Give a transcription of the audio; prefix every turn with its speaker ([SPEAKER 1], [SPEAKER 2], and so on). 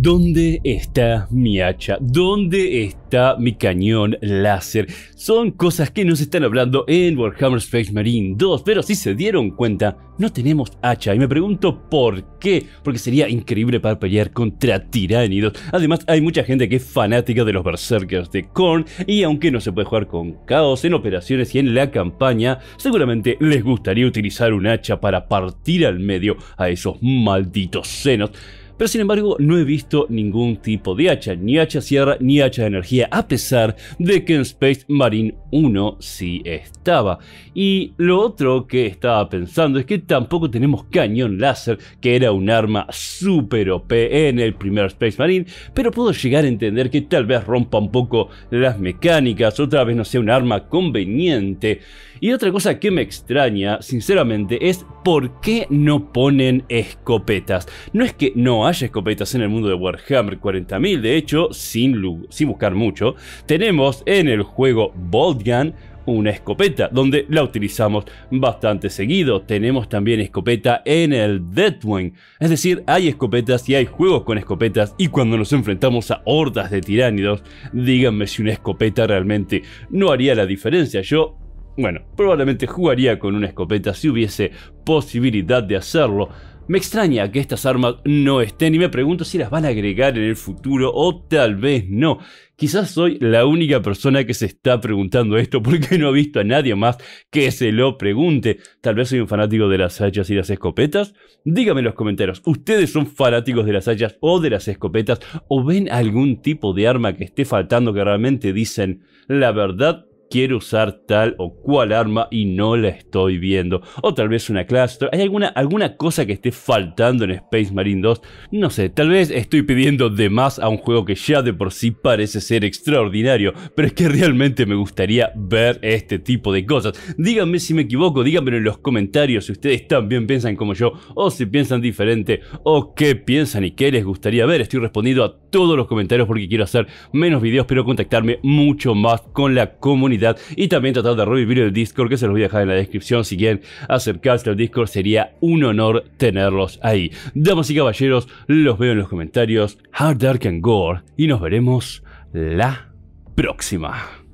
[SPEAKER 1] ¿Dónde está mi hacha? ¿Dónde está mi cañón láser? Son cosas que nos están hablando en Warhammer Space Marine 2, pero si se dieron cuenta, no tenemos hacha. Y me pregunto por qué, porque sería increíble para pelear contra tiránidos. Además, hay mucha gente que es fanática de los berserkers de Korn, y aunque no se puede jugar con caos en operaciones y en la campaña, seguramente les gustaría utilizar un hacha para partir al medio a esos malditos senos pero sin embargo no he visto ningún tipo de hacha, ni hacha sierra ni hacha de energía, a pesar de que en Space Marine 1 sí estaba. Y lo otro que estaba pensando es que tampoco tenemos cañón láser, que era un arma súper OP en el primer Space Marine, pero puedo llegar a entender que tal vez rompa un poco las mecánicas, otra vez no sea un arma conveniente. Y otra cosa que me extraña, sinceramente, es por qué no ponen escopetas. No es que no hay escopetas en el mundo de Warhammer 40.000, de hecho, sin, buscar mucho, tenemos en el juego Bolt Gun una escopeta, donde la utilizamos bastante seguido. Tenemos también escopeta en el Deadwing. Es decir, hay escopetas y hay juegos con escopetas y cuando nos enfrentamos a hordas de tiránidos, díganme si una escopeta realmente no haría la diferencia. Yo bueno, probablemente jugaría con una escopeta si hubiese posibilidad de hacerlo, me extraña que estas armas no estén y me pregunto si las van a agregar en el futuro o tal vez no. Quizás soy la única persona que se está preguntando esto porque no he visto a nadie más que se lo pregunte. Tal vez soy un fanático de las hachas y las escopetas. Díganme en los comentarios, ¿ustedes son fanáticos de las hachas o de las escopetas? ¿O ven algún tipo de arma que esté faltando que realmente dicen la verdad? quiero usar tal o cual arma y no la estoy viendo. O tal vez una cluster. ¿Hay alguna, alguna cosa que esté faltando en Space Marine 2? No sé, tal vez estoy pidiendo de más a un juego que ya de por sí parece ser extraordinario. Pero es que realmente me gustaría ver este tipo de cosas. Díganme si me equivoco, díganmelo en los comentarios si ustedes también piensan como yo. O si piensan diferente. O qué piensan y qué les gustaría ver. Estoy respondiendo a todos los comentarios porque quiero hacer menos videos, pero contactarme mucho más con la comunidad y también tratar de revivir el Discord que se los voy a dejar en la descripción. Si quieren acercarse al Discord sería un honor tenerlos ahí. Damas y caballeros, los veo en los comentarios. Hard Dark and Gore y nos veremos la próxima.